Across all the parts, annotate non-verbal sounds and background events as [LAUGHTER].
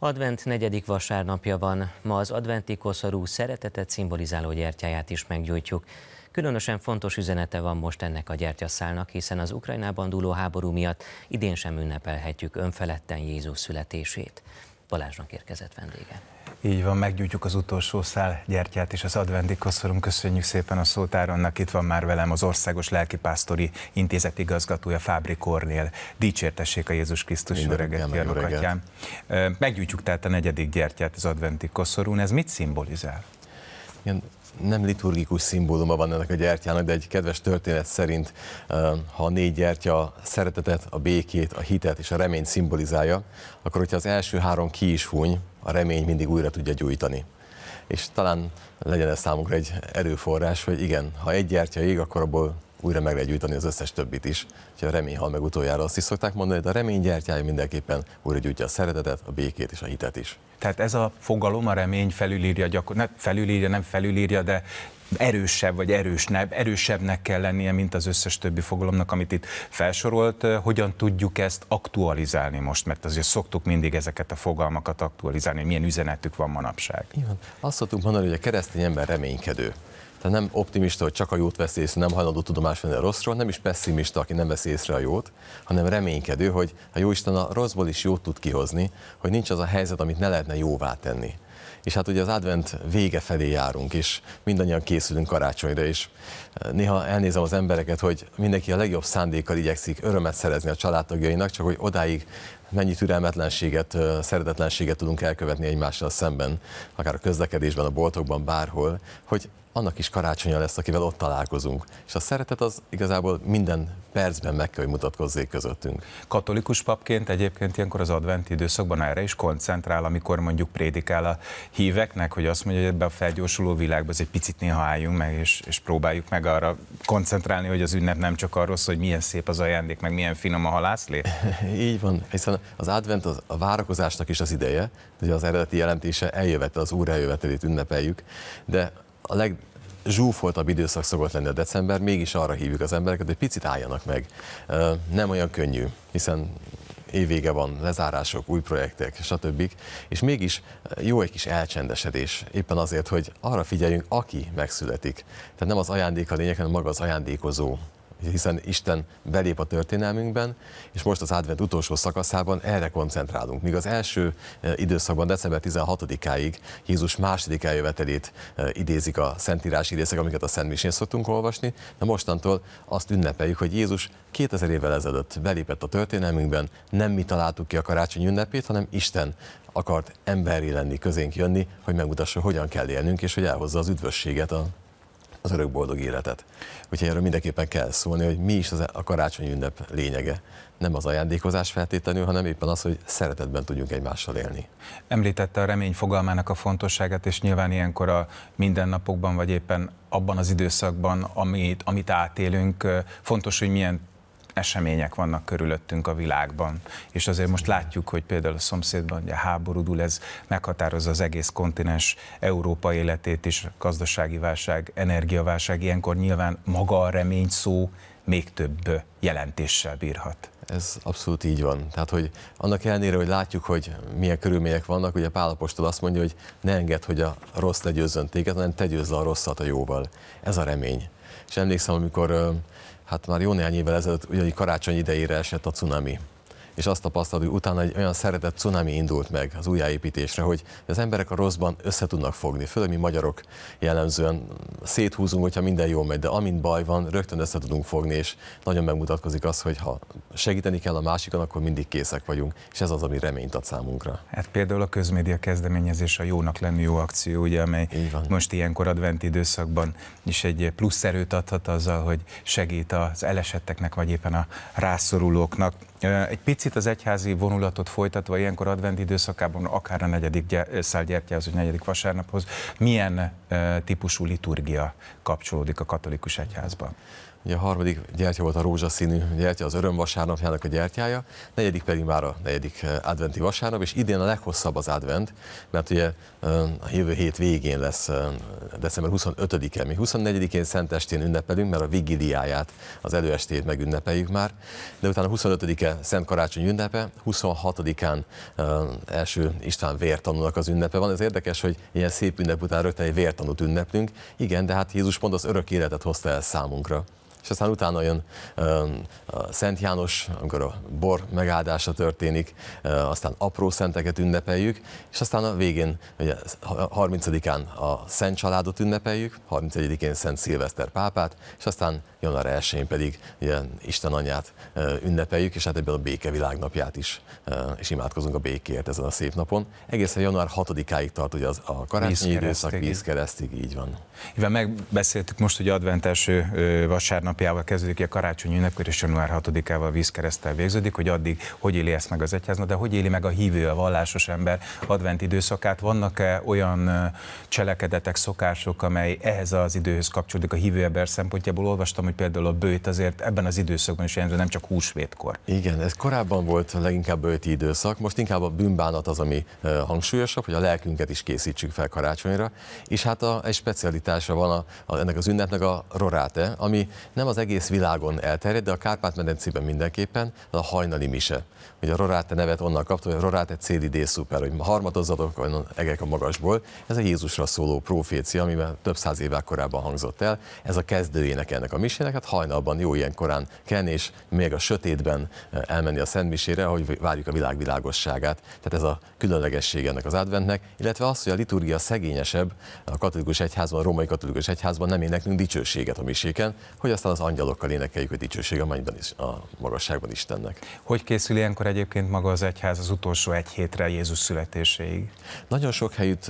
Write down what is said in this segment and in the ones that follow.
Advent negyedik vasárnapja van. Ma az adventi koszorú szeretetet szimbolizáló gyertyáját is meggyújtjuk. Különösen fontos üzenete van most ennek a gyertyaszálnak, hiszen az Ukrajnában dúló háború miatt idén sem ünnepelhetjük önfeledten Jézus születését. Balázsnak érkezett vendége. Így van, meggyújtjuk az utolsó szál gyertyát és az adventi koszorunk. Köszönjük szépen a szótáronnak Itt van már velem az Országos Lelkipásztori Intézet igazgatója Fábri Kornél. Dicsértessék a Jézus Krisztus öreget, gyarmakatyám. Meggyújtjuk tehát a negyedik gyertyát az adventi koszorún. Ez mit szimbolizál? Igen, nem liturgikus szimbóluma van ennek a gyertyának, de egy kedves történet szerint, ha a négy gyertya a szeretetet, a békét, a hitet és a reményt szimbolizálja, akkor hogyha az első három ki is húny, a remény mindig újra tudja gyújtani. És talán legyen ez számunkra egy erőforrás, hogy igen, ha egy gyertya ég, akkor abból újra meg lehet gyújtani az összes többit is. Úgyhogy a remény hal meg utoljára azt is szokták mondani, de a remény gyertyája mindenképpen újra gyújtja a szeretetet, a békét és a hitet is. Tehát ez a fogalom, a remény felülírja, gyakor... nem felülírja, nem felülírja, de erősebb vagy erősnebb, erősebbnek kell lennie, mint az összes többi fogalomnak, amit itt felsorolt. Hogyan tudjuk ezt aktualizálni most? Mert azért szoktuk mindig ezeket a fogalmakat aktualizálni, hogy milyen üzenetük van manapság. Igen. Azt szoktuk mondani, hogy a keresztény ember reménykedő. Tehát nem optimista, hogy csak a jót vesz észre, nem hajlandó tudomás venni a rosszról, nem is pessimista, aki nem vesz észre a jót, hanem reménykedő, hogy a isten a rosszból is jót tud kihozni, hogy nincs az a helyzet, amit ne lehetne jóvá tenni. És hát ugye az advent vége felé járunk, és mindannyian készülünk karácsonyra, és eh, néha elnézem az embereket, hogy mindenki a legjobb szándékkal igyekszik örömet szerezni a családtagjainak, csak hogy odáig mennyi türelmetlenséget, eh, szeretetlenséget tudunk elkövetni egymással szemben, akár a közlekedésben, a boltokban, bárhol, hogy annak is karácsonya lesz, akivel ott találkozunk. És a szeretet az igazából minden percben meg kell, hogy mutatkozzék közöttünk. Katolikus papként egyébként ilyenkor az adventi időszakban erre is koncentrál, amikor mondjuk prédikál a híveknek, hogy azt mondja, hogy ebben a felgyorsuló világban ez egy picit néha álljunk meg, és, és próbáljuk meg arra koncentrálni, hogy az ünnep nem csak arról szól, hogy milyen szép az ajándék, meg milyen finom a halászlé. [LAUGHS] Így van, hiszen az advent az a várakozásnak is az ideje, hogy az eredeti jelentése eljövet, az úr eljövetelét ünnepeljük, de a leg, zsúfoltabb időszak szokott lenni a december, mégis arra hívjuk az embereket, hogy picit álljanak meg. Nem olyan könnyű, hiszen évvége van, lezárások, új projektek, stb. És mégis jó egy kis elcsendesedés, éppen azért, hogy arra figyeljünk, aki megszületik. Tehát nem az ajándék a lényeg, hanem maga az ajándékozó hiszen Isten belép a történelmünkben, és most az advent utolsó szakaszában erre koncentrálunk. Míg az első eh, időszakban, december 16-áig Jézus második eljövetelét eh, idézik a Szentírás idézek, amiket a Szent Misén szoktunk olvasni, de mostantól azt ünnepeljük, hogy Jézus 2000 évvel ezelőtt belépett a történelmünkben, nem mi találtuk ki a karácsony ünnepét, hanem Isten akart emberi lenni, közénk jönni, hogy megmutassa, hogyan kell élnünk, és hogy elhozza az üdvösséget a az örök boldog életet. Úgyhogy erről mindenképpen kell szólni, hogy mi is az a karácsony ünnep lényege. Nem az ajándékozás feltétlenül, hanem éppen az, hogy szeretetben tudjunk egymással élni. Említette a remény fogalmának a fontosságát, és nyilván ilyenkor a mindennapokban, vagy éppen abban az időszakban, amit, amit átélünk, fontos, hogy milyen események vannak körülöttünk a világban. És azért most látjuk, hogy például a szomszédban ugye háborúdul, ez meghatározza az egész kontinens Európa életét is, gazdasági válság, energiaválság, ilyenkor nyilván maga a remény szó még több jelentéssel bírhat. Ez abszolút így van. Tehát, hogy annak ellenére, hogy látjuk, hogy milyen körülmények vannak, ugye Pálapostól azt mondja, hogy ne enged, hogy a rossz legyőzzön téged, hanem te győzz a rosszat a jóval. Ez a remény. És emlékszem, amikor hát már jó néhány évvel ezelőtt ugyanígy karácsony idejére esett a cunami és azt tapasztalod, hogy utána egy olyan szeretett cunami indult meg az újjáépítésre, hogy az emberek a rosszban össze tudnak fogni, főleg mi magyarok jellemzően széthúzunk, hogyha minden jól megy, de amint baj van, rögtön össze tudunk fogni, és nagyon megmutatkozik az, hogy ha segíteni kell a másikon, akkor mindig készek vagyunk, és ez az, ami reményt ad számunkra. Hát például a közmédia kezdeményezés a jónak lenni jó akció, ugye, amely most ilyenkor advent időszakban is egy plusz erőt adhat azzal, hogy segít az elesetteknek, vagy éppen a rászorulóknak. Egy picit picit az egyházi vonulatot folytatva, ilyenkor advent időszakában, akár a negyedik eh, az, vagy negyedik vasárnaphoz, milyen eh, típusú liturgia kapcsolódik a katolikus egyházban? Ugye a harmadik gyertya volt a rózsaszínű gyertya, az öröm vasárnapjának a gyertyája, a negyedik pedig már a negyedik adventi vasárnap, és idén a leghosszabb az advent, mert ugye a jövő hét végén lesz, december 25-e, mi 24-én Szentestén ünnepelünk, mert a vigiliáját, az előestét megünnepeljük már, de utána 25-e Szent Karácsony ünnepe, 26-án első István vértanúnak az ünnepe van. Ez érdekes, hogy ilyen szép ünnep után rögtön egy vértanút ünneplünk. Igen, de hát Jézus pont az örök életet hozta el számunkra és aztán utána jön a Szent János, amikor a bor megáldása történik, aztán apró szenteket ünnepeljük, és aztán a végén, ugye 30-án a Szent Családot ünnepeljük, 31-én Szent Szilveszter pápát, és aztán január 1-én pedig ugye, Isten anyját ünnepeljük, és hát ebből a béke világnapját is, és imádkozunk a békért ezen a szép napon. Egészen január 6-áig tart ugye az, a karácsonyi időszak, keresztig, így van. Igen, megbeszéltük most, hogy advent első vasárnap vasárnapjával kezdődik ki a karácsonyi ünnepkör, és január 6-ával vízkeresztel végződik, hogy addig hogy éli ezt meg az egyházna, de hogy éli meg a hívő, a vallásos ember advent időszakát. Vannak-e olyan cselekedetek, szokások, amely ehhez az időhöz kapcsolódik a hívő ember szempontjából? Olvastam, hogy például a bőjt azért ebben az időszakban is jelenti, nem csak húsvétkor. Igen, ez korábban volt leginkább bőti időszak, most inkább a bűnbánat az, ami hangsúlyosabb, hogy a lelkünket is készítsük fel karácsonyra, és hát a, egy specialitása van a, a, ennek az ünnepnek a roráte, ami nem az egész világon elterjed, de a Kárpát-medencében mindenképpen, az a hajnali mise. Ugye a Roráte nevet onnan kapta, hogy a Roráte céli szuper, hogy harmadozzatok olyan egek a magasból. Ez a Jézusra szóló profécia, amiben több száz évvel korábban hangzott el. Ez a kezdőjének ennek a misének, hát hajnalban jó ilyen korán kell, és még a sötétben eh, elmenni a szentmisére, hogy várjuk a világ világosságát. Tehát ez a különlegesség ennek az adventnek, illetve az, hogy a liturgia szegényesebb a katolikus egyházban, a római katolikus egyházban nem éneklünk dicsőséget a miséken, hogy azt aztán szóval az angyalokkal énekeljük a dicsőség a mennyben is, a magasságban Istennek. Hogy készül ilyenkor egyébként maga az egyház az utolsó egy hétre Jézus születéséig? Nagyon sok helyütt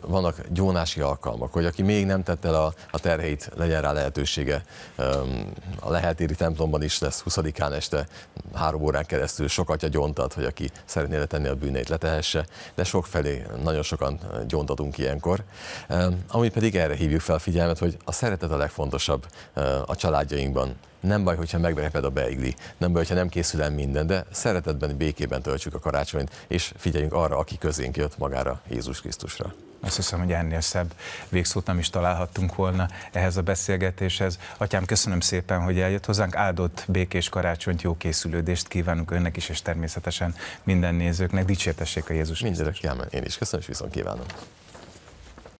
vannak gyónási alkalmak, hogy aki még nem tette el a, a terheit, legyen rá lehetősége. A lehetéri templomban is lesz 20-án este három órán keresztül sok atya gyóntat, hogy aki szeretné letenni a bűnét, letehesse, de felé nagyon sokan gyóntatunk ilyenkor. Ami pedig erre hívjuk fel a figyelmet, hogy a szeretet a legfontosabb a család vágyainkban. Nem baj, hogyha megreped a beigli, nem baj, hogyha nem készül el minden, de szeretetben, békében töltsük a karácsonyt, és figyeljünk arra, aki közénk jött magára, Jézus Krisztusra. Azt hiszem, hogy ennél szebb végszót nem is találhattunk volna ehhez a beszélgetéshez. Atyám, köszönöm szépen, hogy eljött hozzánk. Áldott békés karácsonyt, jó készülődést kívánunk önnek is, és természetesen minden nézőknek. Dicsértessék a Jézus Mindenek, Krisztus. Mindenek, én is köszönöm, és viszont kívánom.